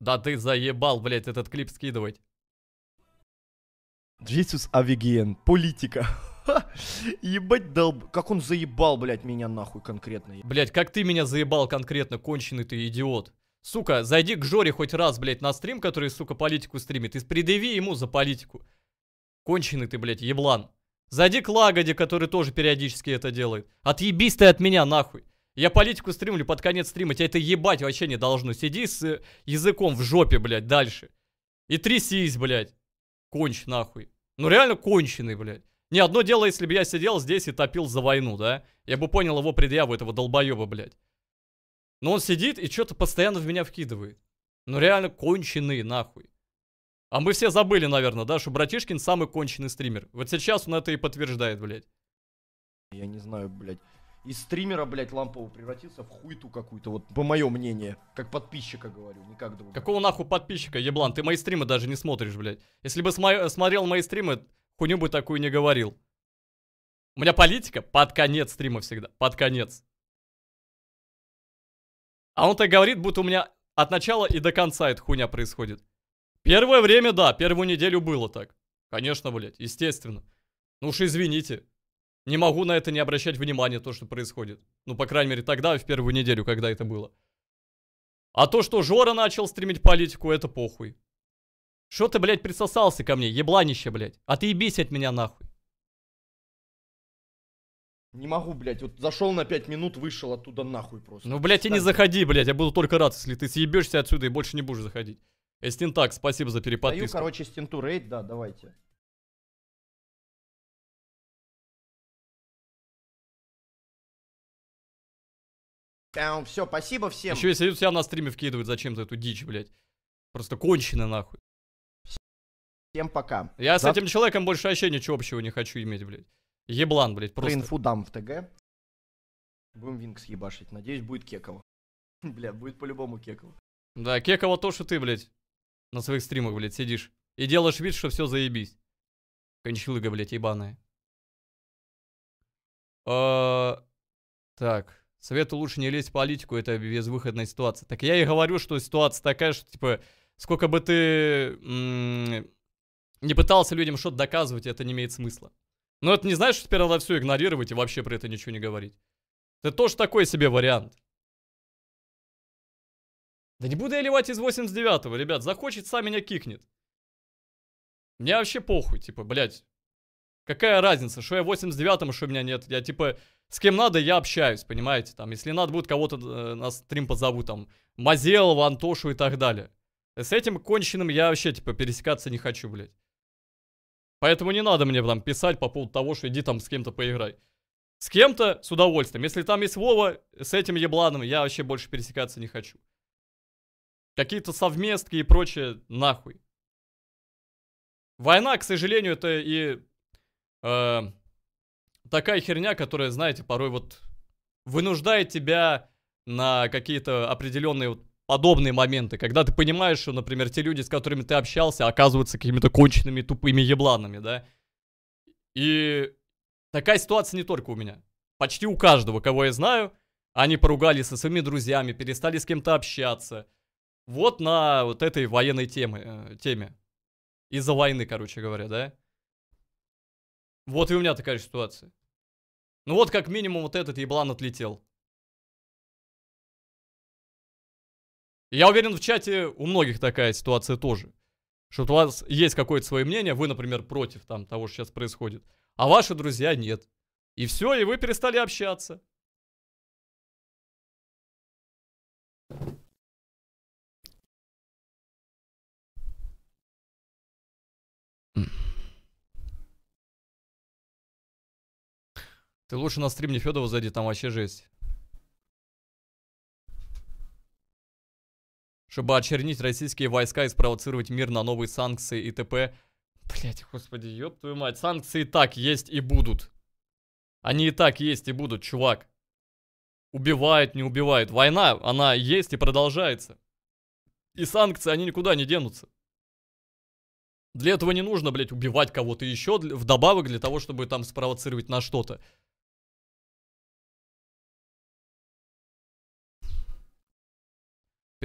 Да ты заебал, блядь, этот клип скидывать. Джисус Авигиен, политика. Ебать дал... Как он заебал, блядь, меня нахуй конкретно. Блядь, как ты меня заебал конкретно, конченый ты идиот. Сука, зайди к Жоре хоть раз, блядь, на стрим, который, сука, политику стримит, и предъяви ему за политику. Конченый ты, блядь, еблан. Зайди к Лагоде, который тоже периодически это делает. Отъебись ты от меня, нахуй. Я политику стримлю под конец стрима, тебя это ебать вообще не должно. Сиди с э, языком в жопе, блядь, дальше. И трясись, блядь. Конч нахуй. Ну реально конченый, блядь. Не, одно дело, если бы я сидел здесь и топил за войну, да? Я бы понял его предъяву, этого долбоеба, блядь. Но он сидит и что-то постоянно в меня вкидывает. Ну реально конченый, нахуй. А мы все забыли, наверное, да, что Братишкин самый конченый стример. Вот сейчас он это и подтверждает, блядь. Я не знаю, блядь из стримера, блядь, лампового превратился в хуйту какую-то, вот по моему мнению. Как подписчика говорю, не как друга. Какого нахуй подписчика, еблан? Ты мои стримы даже не смотришь, блядь. Если бы смо смотрел мои стримы, хуйню бы такую не говорил. У меня политика под конец стрима всегда, под конец. А он так говорит, будто у меня от начала и до конца эта хуйня происходит. Первое время, да, первую неделю было так. Конечно, блядь, естественно. Ну уж извините не могу на это не обращать внимания, то, что происходит. Ну, по крайней мере, тогда, в первую неделю, когда это было. А то, что Жора начал стримить политику, это похуй. Что ты, блядь, присосался ко мне, ебланище, блядь? А ты ебись от меня нахуй. Не могу, блядь, вот зашел на 5 минут, вышел оттуда нахуй просто. Ну, блядь, и не заходи, блядь, я буду только рад, если ты съебешься отсюда и больше не будешь заходить. Эстин так, спасибо за переподписку. Даю, короче, стенту рейд, да, давайте. Там, все, спасибо всем. Еще если себя на стриме вкидывают зачем за эту дичь, блядь. Просто кончено нахуй. Всем пока. Я Зав... с этим человеком больше вообще ничего общего не хочу иметь, блядь. Еблан, блядь, просто. Про инфу дам в ТГ. Будем Винкс ебашить. Надеюсь, будет Кекова. Бля, будет по-любому Кекова. Да, Кекова то, что ты, блядь, на своих стримах, блядь, сидишь. И делаешь вид, что все заебись. Кончилыга, блядь, ебаная. А, так. Советую лучше не лезть в политику, это безвыходная ситуация. Так я и говорю, что ситуация такая, что, типа, сколько бы ты не пытался людям что-то доказывать, это не имеет смысла. Но это не значит, что теперь надо все игнорировать и вообще про это ничего не говорить. Это тоже такой себе вариант. Да не буду я ливать из 89-го, ребят. Захочет, сам меня кикнет. Мне вообще похуй, типа, блядь. Какая разница, что я в 89-м, что меня нет. Я типа, с кем надо, я общаюсь, понимаете? Там, если надо будет кого-то э, на стрим позову, там, Мазелова, Антошу и так далее. С этим конченым я вообще, типа, пересекаться не хочу, блядь. Поэтому не надо мне там писать по поводу того, что иди там с кем-то поиграй. С кем-то с удовольствием. Если там есть Вова, с этим ебланом я вообще больше пересекаться не хочу. Какие-то совместки и прочее, нахуй. Война, к сожалению, это и э, такая херня, которая, знаете, порой вот вынуждает тебя на какие-то определенные вот подобные моменты, когда ты понимаешь, что, например, те люди, с которыми ты общался, оказываются какими-то конченными тупыми ебланами, да. И такая ситуация не только у меня. Почти у каждого, кого я знаю, они поругались со своими друзьями, перестали с кем-то общаться. Вот на вот этой военной теме, э, теме. Из-за войны, короче говоря, да? Вот и у меня такая же ситуация. Ну вот как минимум вот этот еблан отлетел. Я уверен, в чате у многих такая ситуация тоже. Что у вас есть какое-то свое мнение, вы, например, против там того, что сейчас происходит. А ваши друзья нет. И все, и вы перестали общаться. Ты лучше на стрим Федова зайди, там вообще жесть. Чтобы очернить российские войска и спровоцировать мир на новые санкции и т.п. Блять, господи, ёб твою мать. Санкции и так есть и будут. Они и так есть и будут, чувак. Убивают, не убивают. Война, она есть и продолжается. И санкции, они никуда не денутся. Для этого не нужно, блядь, убивать кого-то еще, вдобавок для того, чтобы там спровоцировать на что-то.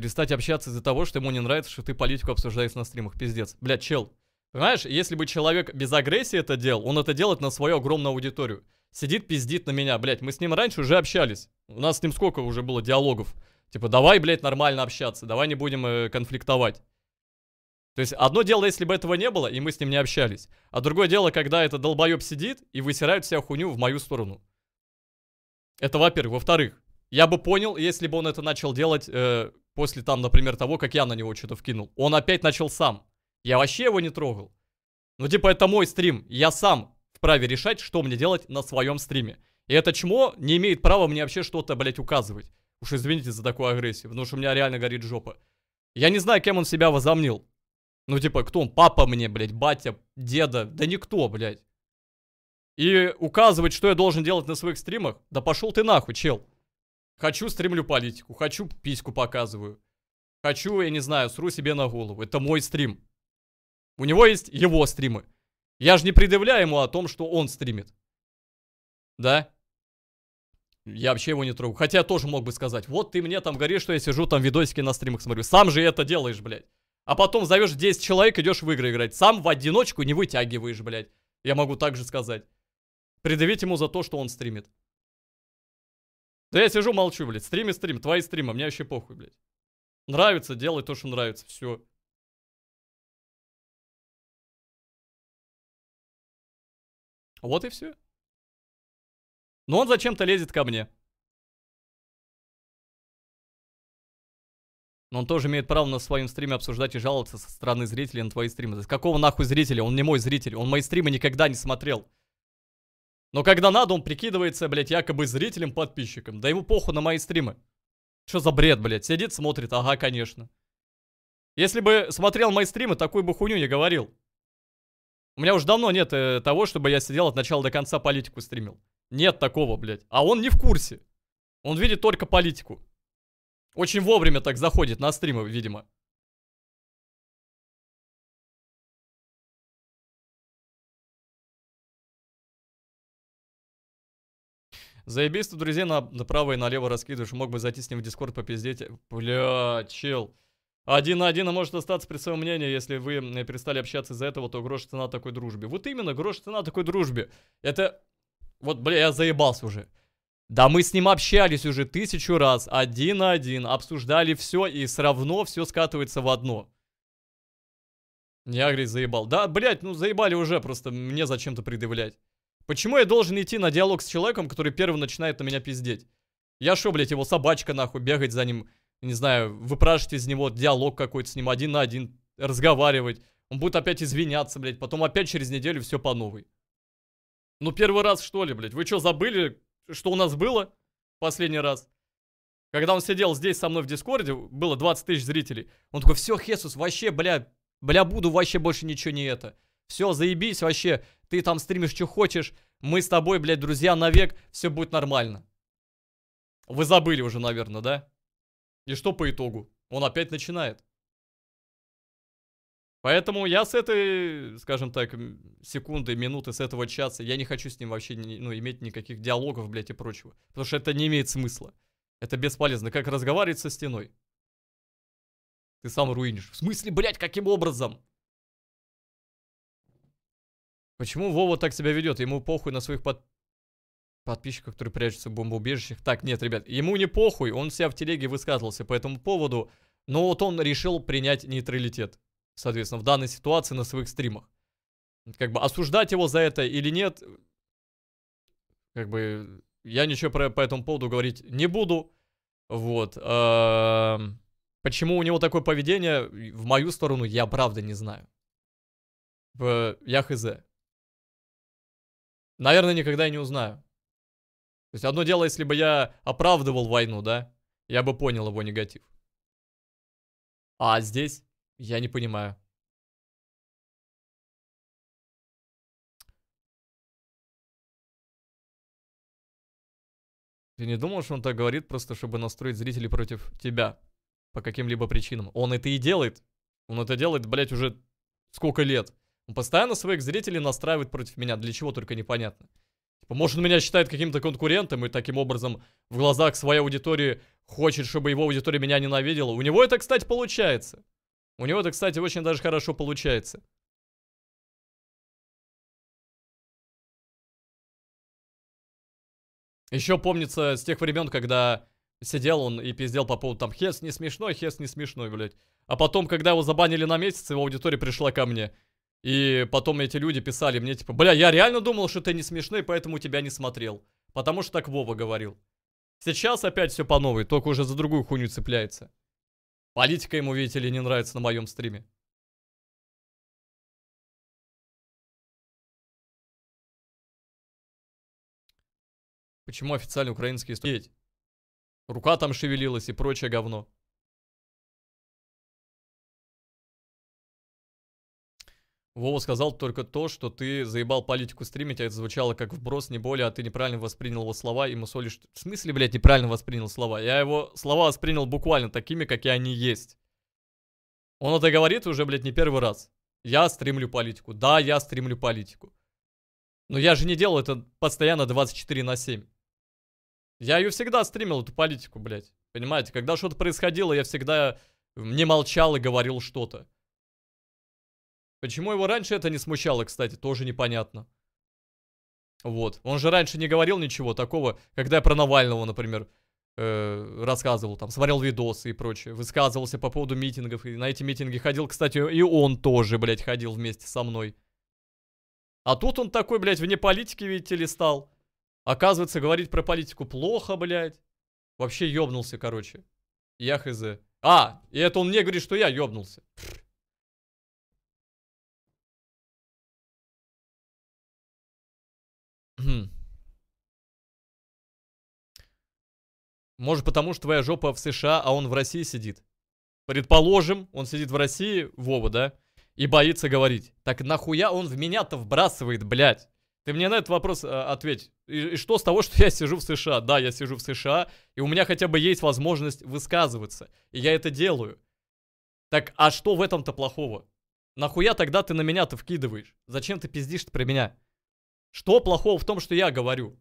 перестать общаться из-за того, что ему не нравится, что ты политику обсуждаешь на стримах. Пиздец. Бля, чел. Понимаешь, если бы человек без агрессии это делал, он это делает на свою огромную аудиторию. Сидит, пиздит на меня, блядь. Мы с ним раньше уже общались. У нас с ним сколько уже было диалогов. Типа, давай, блядь, нормально общаться, давай не будем э, конфликтовать. То есть, одно дело, если бы этого не было, и мы с ним не общались. А другое дело, когда этот долбоеб сидит и высирает вся хуйню в мою сторону. Это во-первых. Во-вторых, я бы понял, если бы он это начал делать э, после там, например, того, как я на него что-то вкинул. Он опять начал сам. Я вообще его не трогал. Ну, типа, это мой стрим. Я сам вправе решать, что мне делать на своем стриме. И это чмо не имеет права мне вообще что-то, блядь, указывать. Уж извините за такую агрессию, потому что у меня реально горит жопа. Я не знаю, кем он себя возомнил. Ну, типа, кто он? Папа мне, блядь, батя, деда. Да никто, блядь. И указывать, что я должен делать на своих стримах? Да пошел ты нахуй, чел. Хочу, стримлю политику. Хочу, письку показываю. Хочу, я не знаю, сру себе на голову. Это мой стрим. У него есть его стримы. Я же не предъявляю ему о том, что он стримит. Да? Я вообще его не трогаю. Хотя я тоже мог бы сказать, вот ты мне там говоришь, что я сижу там видосики на стримах смотрю. Сам же это делаешь, блядь. А потом зовешь 10 человек, идешь в игры играть. Сам в одиночку не вытягиваешь, блядь. Я могу также сказать. Предъявить ему за то, что он стримит. Да я сижу, молчу, блядь. Стрим и стрим, твои стримы, а мне вообще похуй, блядь. Нравится, делай то, что нравится, все. Вот и все. Но он зачем-то лезет ко мне. Но он тоже имеет право на своем стриме обсуждать и жаловаться со стороны зрителей на твои стримы. Какого нахуй зрителя? Он не мой зритель. Он мои стримы никогда не смотрел. Но когда надо, он прикидывается, блядь, якобы зрителям, подписчикам. Да ему похуй на мои стримы. Что за бред, блядь? Сидит, смотрит, ага, конечно. Если бы смотрел мои стримы, такую бы хуйню не говорил. У меня уже давно нет э, того, чтобы я сидел от начала до конца политику стримил. Нет такого, блядь. А он не в курсе. Он видит только политику. Очень вовремя так заходит на стримы, видимо. Заебись, тут друзья, на, направо и налево раскидываешь. Мог бы зайти с ним в Дискорд попиздеть. Бля, чел. Один на один, а может остаться при своем мнении, если вы э, перестали общаться из-за этого, то грош цена такой дружбе. Вот именно, грош цена такой дружбе. Это... Вот, бля, я заебался уже. Да мы с ним общались уже тысячу раз, один на один, обсуждали все, и все равно все скатывается в одно. Я, говорит, заебал. Да, блядь, ну заебали уже, просто мне зачем-то предъявлять. Почему я должен идти на диалог с человеком, который первым начинает на меня пиздеть? Я шо, блядь, его собачка, нахуй, бегать за ним, не знаю, выпрашивать из него диалог какой-то с ним один на один, разговаривать. Он будет опять извиняться, блядь, потом опять через неделю все по новой. Ну первый раз, что ли, блядь? Вы что, забыли, что у нас было последний раз? Когда он сидел здесь со мной в Дискорде, было 20 тысяч зрителей. Он такой, все, Хесус, вообще, бля, бля, буду, вообще больше ничего не это. Все, заебись, вообще, ты там стримишь, что хочешь, мы с тобой, блядь, друзья, навек, все будет нормально. Вы забыли уже, наверное, да? И что по итогу? Он опять начинает. Поэтому я с этой, скажем так, секунды, минуты, с этого часа, я не хочу с ним вообще ну, иметь никаких диалогов, блядь, и прочего. Потому что это не имеет смысла. Это бесполезно. Как разговаривать со стеной. Ты сам руинишь. В смысле, блядь, каким образом? Почему Вова так себя ведет? Ему похуй на своих под... подписчиков, которые прячутся в бомбоубежищах. Так, нет, ребят, ему не похуй, он себя в телеге высказывался по этому поводу, но вот он решил принять нейтралитет, соответственно, в данной ситуации на своих стримах. Как бы осуждать его за это или нет, как бы я ничего про, по этому поводу говорить не буду. Вот. Эм, почему у него такое поведение, в мою сторону, я правда не знаю. В, я наверное, никогда не узнаю. То есть одно дело, если бы я оправдывал войну, да, я бы понял его негатив. А здесь я не понимаю. Ты не думал, что он так говорит просто, чтобы настроить зрителей против тебя? По каким-либо причинам. Он это и делает. Он это делает, блядь, уже сколько лет. Он постоянно своих зрителей настраивает против меня, для чего только непонятно. Типа, может, он меня считает каким-то конкурентом и таким образом в глазах своей аудитории хочет, чтобы его аудитория меня ненавидела. У него это, кстати, получается. У него это, кстати, очень даже хорошо получается. Еще помнится с тех времен, когда сидел он и пиздел по поводу там «Хес не смешной, Хес не смешной, блядь». А потом, когда его забанили на месяц, его аудитория пришла ко мне – и потом эти люди писали мне, типа, бля, я реально думал, что ты не смешной, поэтому тебя не смотрел. Потому что так Вова говорил. Сейчас опять все по новой, только уже за другую хуйню цепляется. Политика ему, видите ли, не нравится на моем стриме. Почему официально украинские студии? Рука там шевелилась и прочее говно. Вова сказал только то, что ты заебал политику стримить, а это звучало как вброс, не более, а ты неправильно воспринял его слова, и мусолишь... В смысле, блядь, неправильно воспринял слова? Я его слова воспринял буквально такими, какие они есть. Он это говорит уже, блядь, не первый раз. Я стримлю политику. Да, я стримлю политику. Но я же не делал это постоянно 24 на 7. Я ее всегда стримил, эту политику, блядь. Понимаете, когда что-то происходило, я всегда э, не молчал и говорил что-то. Почему его раньше это не смущало, кстати, тоже непонятно. Вот. Он же раньше не говорил ничего такого, когда я про Навального, например, э, рассказывал, там, смотрел видосы и прочее, высказывался по поводу митингов, и на эти митинги ходил, кстати, и он тоже, блядь, ходил вместе со мной. А тут он такой, блядь, вне политики, видите ли, стал. Оказывается, говорить про политику плохо, блядь. Вообще ёбнулся, короче. Я хз. А, и это он мне говорит, что я ёбнулся. Может, потому что твоя жопа в США, а он в России сидит. Предположим, он сидит в России, Вова, да? И боится говорить. Так нахуя он в меня-то вбрасывает, блядь? Ты мне на этот вопрос э, ответь. И, и что с того, что я сижу в США? Да, я сижу в США, и у меня хотя бы есть возможность высказываться. И я это делаю. Так, а что в этом-то плохого? Нахуя тогда ты на меня-то вкидываешь? Зачем ты пиздишь-то про меня? Что плохого в том, что я говорю?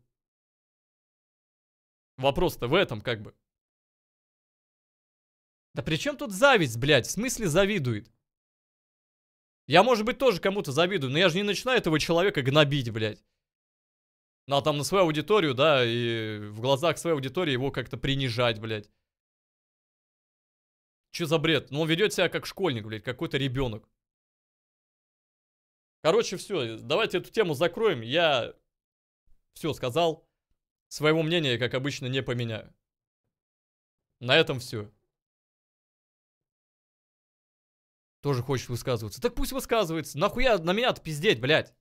Вопрос-то в этом как бы. Да при чем тут зависть, блядь? В смысле завидует? Я, может быть, тоже кому-то завидую, но я же не начинаю этого человека гнобить, блядь. Ну, а там на свою аудиторию, да, и в глазах своей аудитории его как-то принижать, блядь. Че за бред? Ну, он ведет себя как школьник, блядь, какой-то ребенок. Короче, все, давайте эту тему закроем. Я все сказал. Своего мнения, как обычно, не поменяю. На этом все. Тоже хочет высказываться. Так пусть высказывается. Нахуя на меня-то пиздеть, блядь?